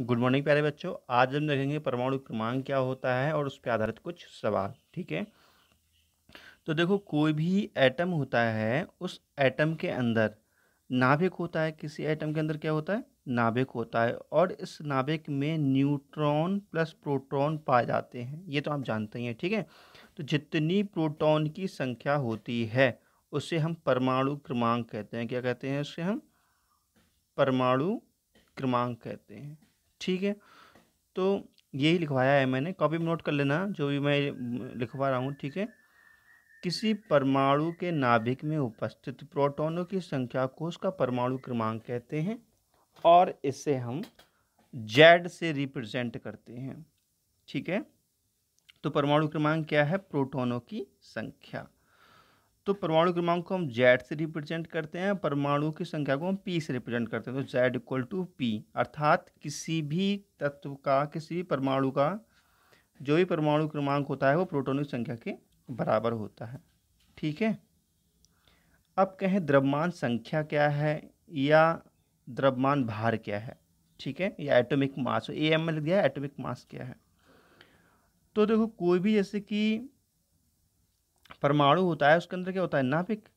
good morning प्यारे बच्चों आज हम देखेंगे परमाणु क्रमांक क्या होता है और उस पर आधारित कुछ सवाल ठीक है तो देखो कोई भी एटम होता है उस एटम के अंदर नाभिक होता है किसी एटम के अंदर क्या होता है नाभिक होता है और इस नाभिक में न्यूट्रॉन प्लस प्रोटॉन पाए जाते हैं ये तो आप जानते ही हैं ठीक है तो जितनी प्रोटॉन की संख्या होती है उसे हम परमाणु क्रमांक कहते हैं क्या कहते हैं उसे हम परमाणु क्रमांक कहते हैं ठीक है तो यही लिखवाया है मैंने कॉपी में नोट कर लेना जो भी मैं लिखवा रहा हूँ ठीक है किसी परमाणु के नाभिक में उपस्थित प्रोटॉनों की संख्या को उसका परमाणु क्रमांक कहते हैं और इसे हम जेड से रिप्रेजेंट करते हैं ठीक है तो परमाणु क्रमांक क्या है प्रोटॉनों की संख्या तो परमाणु क्रमांक को हम जेड से रिप्रेजेंट करते हैं परमाणु की संख्या को हम पी से रिप्रेजेंट करते हैं तो जेड इक्वल टू पी अर्थात किसी भी तत्व का किसी भी परमाणु का जो भी परमाणु क्रमांक होता है वो प्रोटोनिक की संख्या के बराबर होता है ठीक है अब कहें द्रव्यमान संख्या क्या है या द्रव्यमान भार क्या है ठीक है या एटोमिक मास ए एम में लिख दिया एटोमिक मास क्या है तो देखो कोई भी जैसे कि परमाणु होता है उसके अंदर क्या होता है नाभिक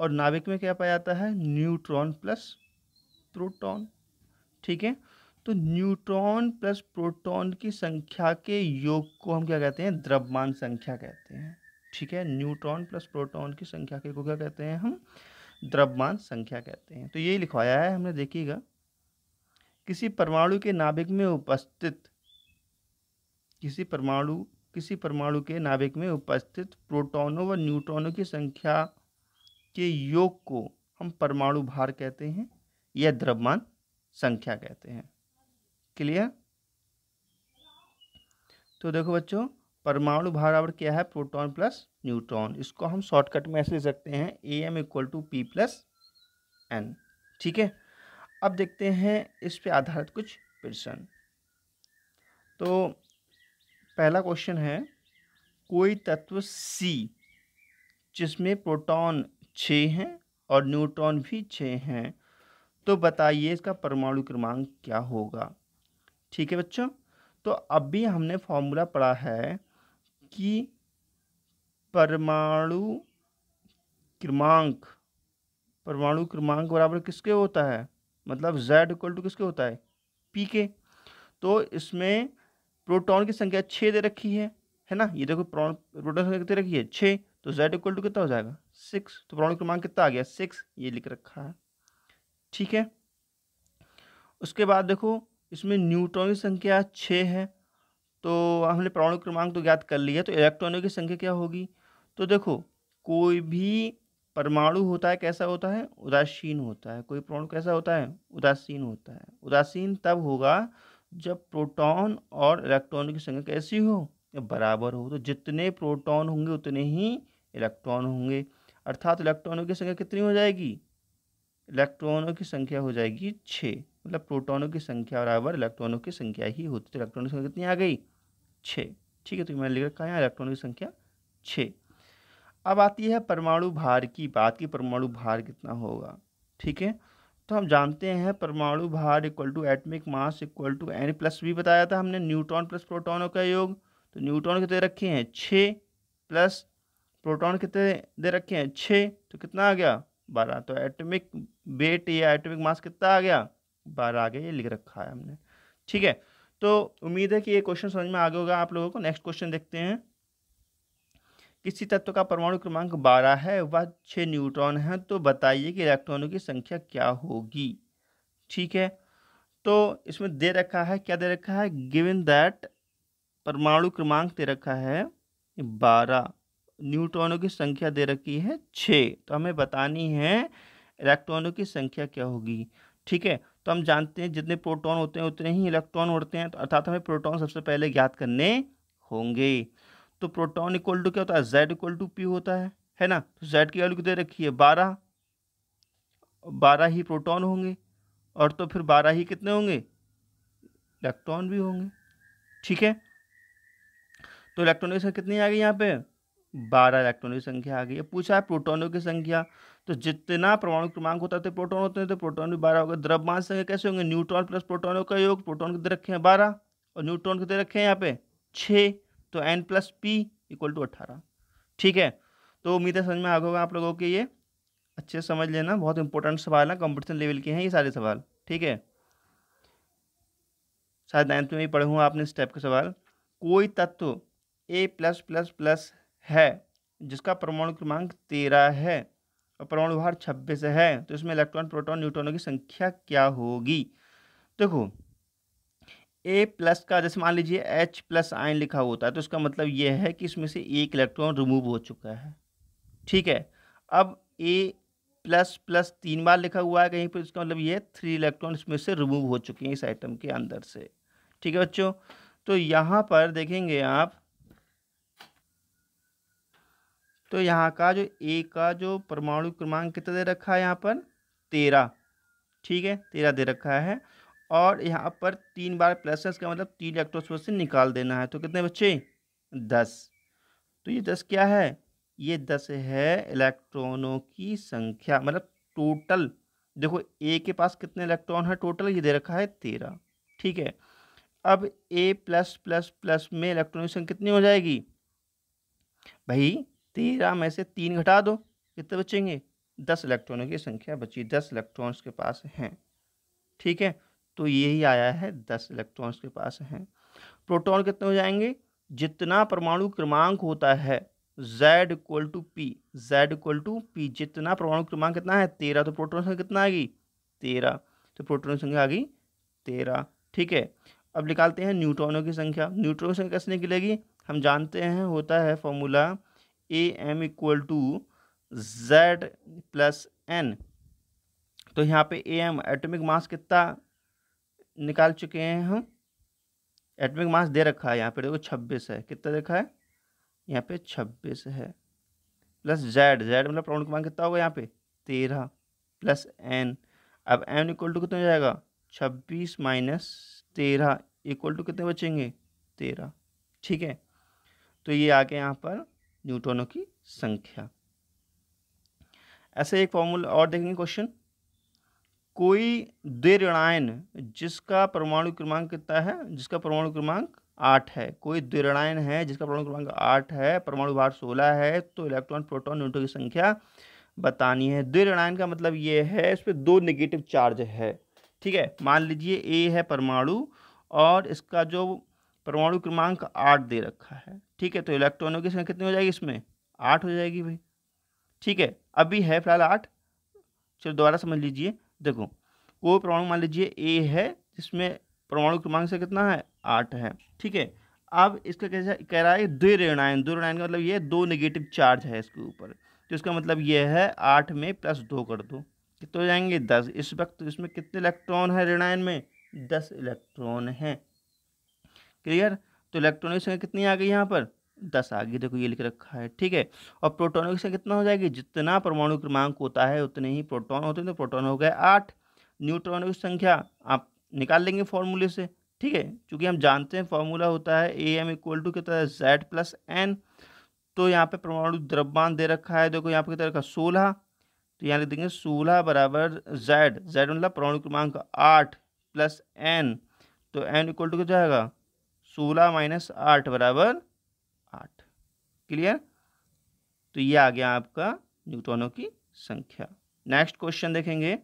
और नाभिक में क्या पाया जाता है न्यूट्रॉन प्लस प्रोटॉन ठीक है तो न्यूट्रॉन प्लस प्रोटॉन की संख्या के योग को हम क्या कहते हैं द्रव्यमान संख्या कहते हैं ठीक है न्यूट्रॉन प्लस प्रोटॉन की संख्या के को क्या कहते हैं हम द्रव्यमान संख्या कहते हैं तो ये लिखवाया है हमने देखिएगा किसी परमाणु के नाभिक में उपस्थित किसी परमाणु किसी परमाणु के नाभिक में उपस्थित प्रोटॉनों व न्यूट्रॉनों की संख्या के योग को हम परमाणु भार कहते हैं या द्रव्यमान संख्या कहते हैं क्लियर तो देखो बच्चों परमाणु भार आवर क्या है प्रोटॉन प्लस न्यूट्रॉन इसको हम शॉर्टकट में ऐसे लिख सकते हैं A M equal to P plus N ठीक है अब देखते हैं इस पे आधारित कुछ प्रश्न तो पहला क्वेश्चन है कोई तत्व सी जिसमें प्रोटॉन छः हैं और न्यूट्रॉन भी छः हैं तो बताइए इसका परमाणु क्रमांक क्या होगा ठीक है बच्चों तो अभी हमने फॉर्मूला पढ़ा है कि परमाणु क्रमांक परमाणु क्रमांक बराबर किसके होता है मतलब z इक्वल टू किसके होता है पी के तो इसमें प्रोटॉन की संख्या छः दे रखी है है ना ये देखो प्रोटॉन प्रोटोन संख्या दे रखी है छः तो जेड इक्वल टू कितना हो जाएगा सिक्स तो प्रोटॉन क्रमांक कितना आ गया सिक्स ये लिख रखा है ठीक है उसके बाद देखो इसमें न्यूट्रॉन की संख्या छः है तो हमने प्राणु क्रमांक तो ज्ञात कर लिया तो इलेक्ट्रॉनों की संख्या क्या होगी तो देखो कोई भी परमाणु होता है कैसा होता है उदासीन होता है कोई प्राणु कैसा होता है उदासीन होता है उदासीन तब होगा जब प्रोटॉन और इलेक्ट्रॉन की संख्या कैसी हो या बराबर हो तो जितने प्रोटॉन होंगे उतने ही इलेक्ट्रॉन होंगे अर्थात इलेक्ट्रॉनों की संख्या कितनी हो जाएगी इलेक्ट्रॉनों की संख्या हो जाएगी छः मतलब प्रोटॉनों की संख्या बराबर इलेक्ट्रॉनों की संख्या ही होती तो इलेक्ट्रॉनों की संख्या कितनी आ गई छः ठीक है तो मैंने लिख रखा है इलेक्ट्रॉनों की संख्या छः अब आती है परमाणु भार की बात की परमाणु भार कितना होगा ठीक है दोस्तों हम जानते हैं परमाणु भार equal to atomic mass equal to N plus भी बताया था हमने न्यूट्रॉन प्लस प्रोटॉनों का योग तो न्यूट्रॉन कितने रखे हैं छः प्लस प्रोटॉन कितने दे रखे हैं छः तो कितना आ गया बारह तो एटमिक वेट या एटमिक मास कितना आ गया बारह आ गया ये लिख रखा है हमने ठीक है तो उम्मीद है कि ये क्वेश्चन समझ में आगे होगा आप लोगों को नेक्स्ट क्वेश्चन देखते हैं किसी तत्व का परमाणु क्रमांक बारह है वह छः न्यूट्रॉन है तो बताइए कि इलेक्ट्रॉनों की संख्या क्या होगी ठीक है तो इसमें दे रखा है क्या दे रखा है गिवन दैट परमाणु क्रमांक दे रखा है बारह न्यूट्रॉनों की संख्या दे रखी है छः तो हमें बतानी है इलेक्ट्रॉनों की संख्या क्या होगी ठीक है तो हम जानते हैं जितने प्रोटॉन होते हैं उतने ही इलेक्ट्रॉन उड़ते हैं तो अर्थात हमें प्रोटॉन सबसे पहले ज्ञात करने होंगे तो प्रोटॉन इक्वल टू क्या होता है जेड इक्वल टू पी होता है है ना तो जेड की वैल्यू दे रखी है बारह बारह ही प्रोटॉन होंगे और तो फिर बारह ही कितने होंगे इलेक्ट्रॉन भी होंगे ठीक है तो इलेक्ट्रॉनों की संख्या कितनी आ गई यहाँ पे बारह इलेक्ट्रॉनों की संख्या आ गई है पूछा है प्रोटॉनों की संख्या तो जितना परमाणु क्रमांक होता है तो प्रोटॉन होते हैं तो प्रोटॉन भी बारह होगा द्रव्यमान संख्या कैसे होंगे न्यूट्रॉन प्लस प्रोटॉनों का योग प्रोटॉन के दे रखे हैं बारह और न्यूट्रॉन के दे रखे हैं यहाँ पे छः तो N plus P equal to अट्ठारह ठीक है तो उम्मीद है समझ में आ होगा आप लोगों के ये अच्छे से समझ लेना बहुत इंपॉर्टेंट सवाल है कंपटीशन लेवल के हैं ये सारे सवाल ठीक है शायद नाइन्थ में भी पढ़े हुआ आपने इस टाइप के सवाल कोई तत्व ए प्लस प्लस प्लस है जिसका परमाणु क्रमांक तेरह है और परमाणु भार छब्बीस है तो इसमें इलेक्ट्रॉन प्रोटॉन न्यूट्रॉनों की संख्या क्या होगी देखो ए प्लस का जैसे मान लीजिए एच प्लस आयन लिखा होता है तो इसका मतलब यह है कि इसमें से एक इलेक्ट्रॉन रिमूव हो चुका है ठीक है अब ए प्लस प्लस तीन बार लिखा हुआ है कहीं पर इसका मतलब ये थ्री इलेक्ट्रॉन इसमें से रिमूव हो चुके हैं इस आइटम के अंदर से ठीक है बच्चों तो यहाँ पर देखेंगे आप तो यहाँ का जो ए का जो परमाणु क्रमांक कितना दे रखा है यहाँ पर तेरह ठीक है तेरह दे रखा है और यहाँ पर तीन बार प्लस का मतलब तीन उसमें से निकाल देना है तो कितने बच्चे दस तो ये दस क्या है ये दस है इलेक्ट्रॉनों की संख्या मतलब टोटल देखो ए के पास कितने इलेक्ट्रॉन है टोटल ये दे रखा है तेरह ठीक है अब ए प्लस प्लस प्लस में इलेक्ट्रॉन की संख्या कितनी हो जाएगी भाई तेरह में से तीन घटा दो कितने बचेंगे दस इलेक्ट्रॉनों की संख्या बची दस इलेक्ट्रॉन्स के पास हैं ठीक है तो यही आया है दस इलेक्ट्रॉन के पास हैं प्रोटॉन कितने हो जाएंगे जितना परमाणु क्रमांक होता है Z equal to P Z equal to P जितना परमाणु क्रमांक कितना है तेरह तो प्रोटॉन संख्या कितना आ गई तेरह तो प्रोटॉन संख्या आ गई तेरह ठीक है अब निकालते हैं न्यूट्रॉनों की संख्या न्यूट्रॉनों की संख्या कैसे निकलेगी हम जानते हैं होता है formula A M equal to Z plus N तो यहाँ पे ए एम एटमिक मास कितना निकाल चुके हैं हम एटमिक मास दे रखा है यहाँ पे देखो छब्बीस है कितना देखा है यहाँ पे छब्बीस है प्लस जेड जेड मतलब प्राउंड मान कितना होगा यहाँ पे तेरह प्लस एन अब एन इक्वल टू कितना हो जाएगा छब्बीस माइनस तेरह इक्वल टू कितने बचेंगे तेरह ठीक है तो ये आ गया यहाँ पर न्यूट्रॉनों की संख्या ऐसे एक फॉर्मूला और देखेंगे क्वेश्चन कोई दे ऋणायन जिसका परमाणु क्रमांक कितना है जिसका परमाणु क्रमांक आठ है कोई दे ऋणायन है जिसका परमाणु क्रमांक आठ है परमाणु भार सोलह है तो इलेक्ट्रॉन प्रोटॉन न्यूट्रॉन की संख्या बतानी है दे का मतलब ये है इस पर दो नेगेटिव चार्ज है ठीक है मान लीजिए ए है परमाणु और इसका जो परमाणु क्रमांक आठ दे रखा है ठीक है तो इलेक्ट्रॉनों की संख्या कितनी हो जाएगी इसमें आठ हो जाएगी भाई ठीक है अभी है फिलहाल आठ चलो दोबारा समझ लीजिए देखो वो परमाणु मान लीजिए ए है जिसमें परमाणु क्रमांक से कितना है आठ है ठीक है अब इसका कैसे कह रहा है दो ऋणायन दो ऋणायन का मतलब ये दो नेगेटिव चार्ज है इसके ऊपर तो इसका मतलब ये है आठ में प्लस दो कर दो कितने हो जाएंगे दस इस वक्त तो इसमें कितने इलेक्ट्रॉन है ऋणायन में दस इलेक्ट्रॉन है क्लियर तो इलेक्ट्रॉनिक संख्या कितनी आ गई यहाँ पर दस आगे देखो ये लिख रखा है ठीक है और प्रोटोनों की संख्या कितना हो जाएगी जितना परमाणु क्रमांक होता है उतने ही प्रोटोन होते हैं तो प्रोटोन हो गए आठ न्यूट्रॉनों की संख्या आप निकाल लेंगे फॉर्मूले से ठीक है क्योंकि हम जानते हैं फॉर्मूला होता है ए एम इक्वल टू कितना है जेड प्लस एन तो यहाँ पे परमाणु द्रव्यमान दे रखा है देखो यहाँ पे कितना रखा सोलह तो यहाँ लिख देंगे सोलह बराबर जेड जेड मतलब परमाणु क्रमांक आठ प्लस एन तो एन इक्वल टू क्या जाएगा सोलह माइनस आठ बराबर क्लियर तो ये आ गया आपका न्यूट्रॉनों की संख्या नेक्स्ट क्वेश्चन देखेंगे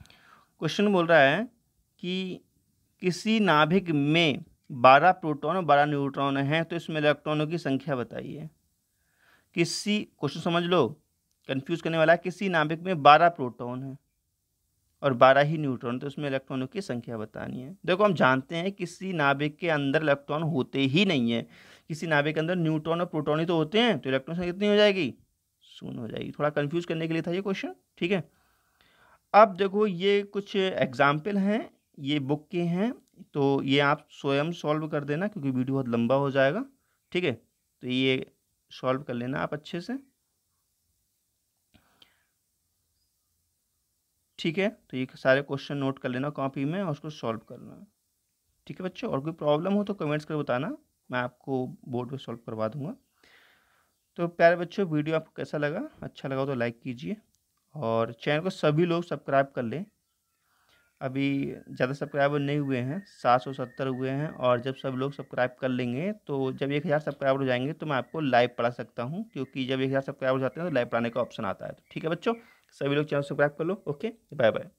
क्वेश्चन बोल रहा है कि किसी नाभिक में बारह प्रोटॉन और बारह न्यूट्रॉन हैं तो इसमें इलेक्ट्रॉनों की संख्या बताइए किसी क्वेश्चन समझ लो कंफ्यूज करने वाला है किसी नाभिक में बारह प्रोटॉन हैं और बारह ही न्यूट्रॉन तो उसमें इलेक्ट्रॉनों की संख्या बतानी है देखो हम जानते हैं किसी नाभिक के अंदर इलेक्ट्रॉन होते ही नहीं है किसी नाभिक के अंदर न्यूट्रॉन और प्रोटॉन ही तो होते हैं तो इलेक्ट्रॉन संख्या कितनी हो जाएगी शून्य हो जाएगी थोड़ा कन्फ्यूज करने के लिए था ये क्वेश्चन ठीक है अब देखो ये कुछ एग्जाम्पल हैं ये बुक के हैं तो ये आप स्वयं सॉल्व कर देना क्योंकि वीडियो बहुत लंबा हो जाएगा ठीक है तो ये सॉल्व कर लेना आप अच्छे से ठीक है तो ये सारे क्वेश्चन नोट कर लेना कॉपी में और उसको सॉल्व करना ठीक है बच्चों और कोई प्रॉब्लम हो तो कमेंट्स कर बताना मैं आपको बोर्ड पर सॉल्व करवा दूंगा तो प्यारे बच्चों वीडियो आपको कैसा लगा अच्छा लगा तो लाइक कीजिए और चैनल को सभी लोग सब्सक्राइब कर लें अभी ज़्यादा सब्सक्राइबर नहीं हुए हैं सात सौ सत्तर हुए हैं और जब सब लोग सब्सक्राइब कर लेंगे तो जब एक हज़ार सब्सक्राइबर हो जाएंगे तो मैं आपको लाइव पढ़ा सकता हूँ क्योंकि जब एक हज़ार सब्सक्राइबर हो जाते हैं तो लाइव पढ़ाने का ऑप्शन आता है तो ठीक है बच्चों सभी लोग चैनल सब्सक्राइब कर लो ओके बाय बाय